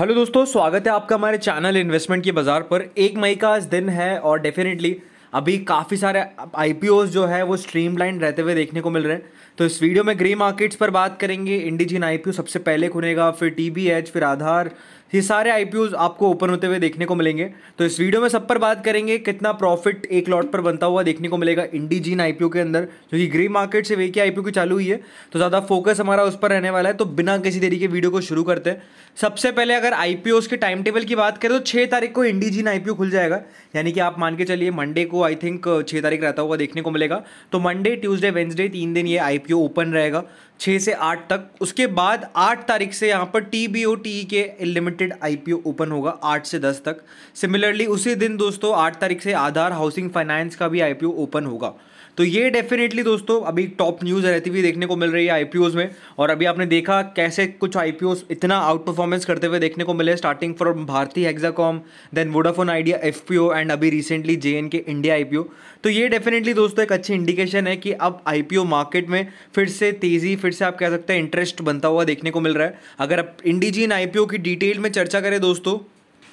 hello दोस्तों स्वागत है आपका हमारे चैनल इन्वेस्टमेंट के बाज़ार पर एक मई का आज दिन है और डेफिनेटली अभी काफ़ी सारे आई जो है वो स्ट्रीमलाइन रहते हुए देखने को मिल रहे हैं तो इस वीडियो में ग्रे मार्केट्स पर बात करेंगे इंडिजिन आई सबसे पहले खुलेगा फिर टी फिर आधार ये सारे आई आपको ओपन होते हुए देखने को मिलेंगे तो इस वीडियो में सब पर बात करेंगे कितना प्रॉफिट एक लॉट पर बनता हुआ देखने को मिलेगा इंडीजीन आई के अंदर जो कि ग्रे मार्केट से वे की आई की चालू हुई है तो ज़्यादा फोकस हमारा उस पर रहने वाला है तो बिना किसी तरीके वीडियो को शुरू करते हैं सबसे पहले अगर आई के टाइम टेबल की बात करें तो छः तारीख को इंडीजीन आई खुल जाएगा यानी कि आप मान के चलिए मंडे को आई थिंक छः तारीख रहता हुआ देखने को मिलेगा तो मंडे ट्यूजडे वेंसडे तीन दिन ये आई ओपन रहेगा छः से आठ तक उसके बाद आठ तारीख से यहाँ पर टी बी ओ टी के लिमिट लिमिटेड आईपीओ ओपन होगा 8 से 10 तक सिमिलरली उसी दिन दोस्तों 8 तारीख से आधार हाउसिंग फाइनेंस का भी आईपीओ ओपन होगा तो ये डेफिनेटली दोस्तों अभी टॉप न्यूज़ रहती हुई देखने को मिल रही है आई में और अभी आपने देखा कैसे कुछ आई इतना आउट परफॉर्मेंस करते हुए देखने को मिले starting from Bharti Hexacom then Vodafone Idea F and अभी रिसेंटली जे के इंडिया आई तो ये डेफिनेटली दोस्तों एक अच्छी इंडिकेशन है कि अब आई मार्केट में फिर से तेज़ी फिर से आप कह सकते हैं इंटरेस्ट बनता हुआ देखने को मिल रहा है अगर आप इंडीजी इन की डिटेल में चर्चा करें दोस्तों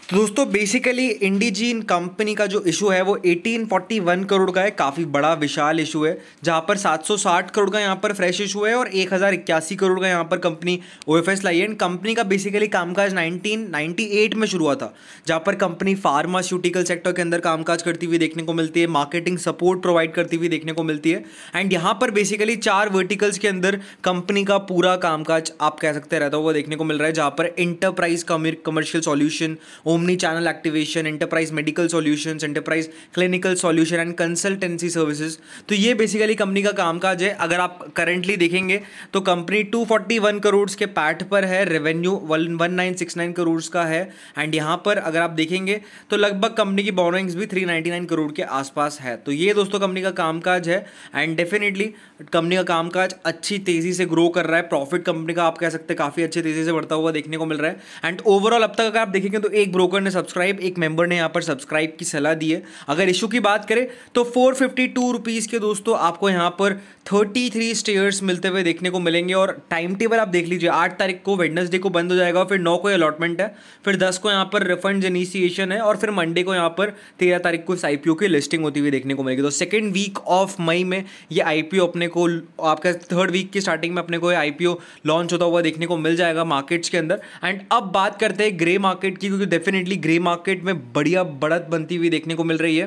तो दोस्तों बेसिकली इंडीजीन कंपनी का जो इशू है वो 1841 करोड़ का है काफ़ी बड़ा विशाल इशू है जहां पर 760 करोड़ का यहां पर फ्रेश इशू है और एक करोड़ का यहां पर कंपनी ओ एफ एस लाई एंड कंपनी का बेसिकली कामकाज 1998 में शुरू हुआ था जहां पर कंपनी फार्मास्यूटिकल सेक्टर के अंदर कामकाज करती हुई देखने को मिलती है मार्केटिंग सपोर्ट प्रोवाइड करती हुई देखने को मिलती है एंड यहाँ पर बेसिकली चार वर्टिकल्स के अंदर कंपनी का पूरा कामकाज आप कह सकते रहता हुआ देखने को मिल रहा है जहाँ पर enterprise commercial solution omni channel activation enterprise medical solutions enterprise clinical solution and consultancy services तो ये बेसिकली कंपनी का कामकाज है अगर आप करेंटली देखेंगे तो कंपनी 241 करोड़ के पैट पर है रेवेन्यू 1969 करोड़ का है एंड यहाँ पर अगर आप देखेंगे तो लगभग कंपनी की बोरोइंग्स भी 399 करोड़ के आसपास है तो ये दोस्तों कंपनी का कामकाज है एंड डेफिनेटली कंपनी का कामकाज अच्छी तेज़ी से ग्रो कर रहा है प्रॉफिट कंपनी का आप कह सकते हैं काफ़ी अच्छी तेज़ी से बढ़ता हुआ देखने को मिल रहा है एंड ओवरऑल अब तक अगर आप देखेंगे तो एक ब्रो ब्रोकर ने सब्सक्राइब एक मेंबर ने यहाँ पर सब्सक्राइब की सलाह दी है अगर इशू की बात करें तो फोर फिफ्टी टू रुपीज़ के दोस्तों आपको यहाँ पर थर्टी थ्री स्टेयर्स मिलते हुए देखने को मिलेंगे और टाइम टेबल आप देख लीजिए आठ तारीख को वेडनेसडे को बंद हो जाएगा और फिर नौ को अलॉटमेंट है फिर दस को यहाँ पर रिफंड इनिशिएशन है और फिर मंडे को यहाँ पर तेरह तारीख को इस आई की लिस्टिंग होती हुई देखने को मिलेगी तो सेकेंड वीक ऑफ मई में ये आई अपने को आपका थर्ड वीक की स्टार्टिंग में अपने को ये आई लॉन्च होता हुआ देखने को मिल जाएगा मार्केट्स के अंदर एंड अब बात करते हैं ग्रे मार्केट की क्योंकि डेफिनेट डेफिनेटली ग्रे मार्केट में बढ़िया बढ़त बनती हुई देखने को मिल रही है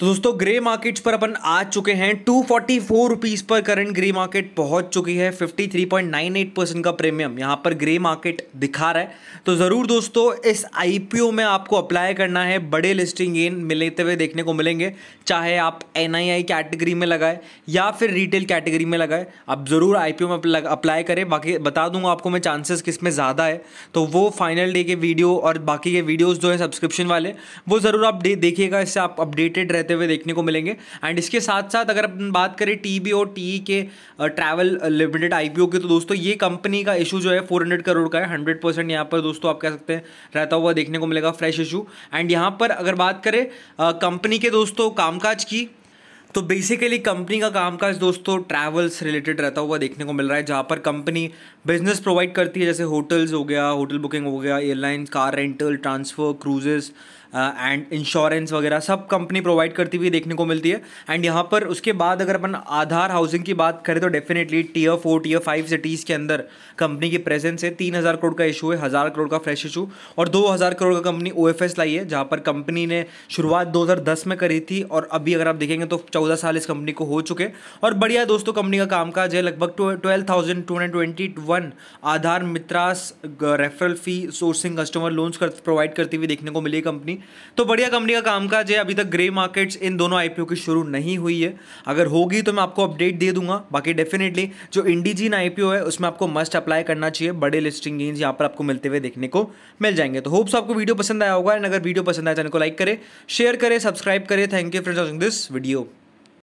तो दोस्तों ग्रे मार्केट्स पर अपन आ चुके हैं टू फोर्टी फोर रुपीज़ पर करंट ग्रे मार्केट पहुंच चुकी है fifty three point nine eight percent का प्रीमियम यहां पर ग्रे मार्केट दिखा रहा है तो ज़रूर दोस्तों इस आईपीओ में आपको अप्लाई करना है बड़े लिस्टिंग गेन मिलते हुए देखने को मिलेंगे चाहे आप एन कैटेगरी में लगाए या फिर रिटेल कैटेगरी में लगाए आप ज़रूर आई में अप्लाई करें बाकी बता दूंगा आपको मैं चांसेस किस में ज़्यादा है तो वो फाइनल डे के वीडियो और बाकी के वीडियोज़ जो है सब्सक्रिप्शन वाले वो ज़रूर आप देखिएगा इससे आप अपडेटेड रहते हुए देखने को मिलेंगे एंड इसके साथ साथ अगर अपन बात करें टी और टी के ट्रैवल लिमिटेड आई की तो दोस्तों ये कंपनी का इशू जो है फोर करोड़ का है हंड्रेड परसेंट यहाँ पर दोस्तों आप कह सकते हैं रहता हुआ देखने को मिलेगा फ्रेश इशू एंड यहाँ पर अगर बात करें कंपनी के दोस्तों कामकाज की तो बेसिकली कंपनी का कामकाज दोस्तों ट्रैवल्स रिलेटेड रहता हुआ देखने को मिल रहा है जहाँ पर कंपनी बिजनेस प्रोवाइड करती है जैसे होटल्स हो गया होटल बुकिंग हो गया airlines car rental transfer cruises and uh, insurance वगैरह सब कंपनी प्रोवाइड करती हुई देखने को मिलती है एंड यहाँ पर उसके बाद अगर अपन आधार हाउसिंग की बात करें तो definitely tier four tier five cities के अंदर कंपनी की प्रेजेंस है तीन हज़ार करोड़ का इशू है हज़ार करोड़ का फ्रेश इशू और दो हज़ार करोड़ का कंपनी ओ लाई है जहाँ पर कंपनी ने शुरुआत दो में करी थी और अभी अगर आप देखेंगे तो चौदह साल इस कंपनी को हो चुके और बढ़िया दोस्तों कंपनी का कामकाज है लगभग twelve thousand two hundred twenty one Aadhaar मित्रास referral fee sourcing customer loans कर प्रोवाइड करती हुई देखने को मिली कंपनी तो बढ़िया कंपनी का कामकाज है अभी तक ग्रे मार्केट्स इन दोनों आईपीओ की शुरू नहीं हुई है अगर होगी तो मैं आपको अपडेट दे दूंगा बाकी डेफिनेटली जो इंडीजीन आईपीओ है उसमें आपको मस्ट अप्लाई करना चाहिए बड़े लिस्टिंग गेंस यहाँ पर आपको मिलते हुए देखने को मिल जाएंगे तो होप्स आपको वीडियो पसंद आया होगा एंड अगर वीडियो पसंद आया चैनल को लाइक करें शेयर करें सब्सक्राइब करें thank you for watching this video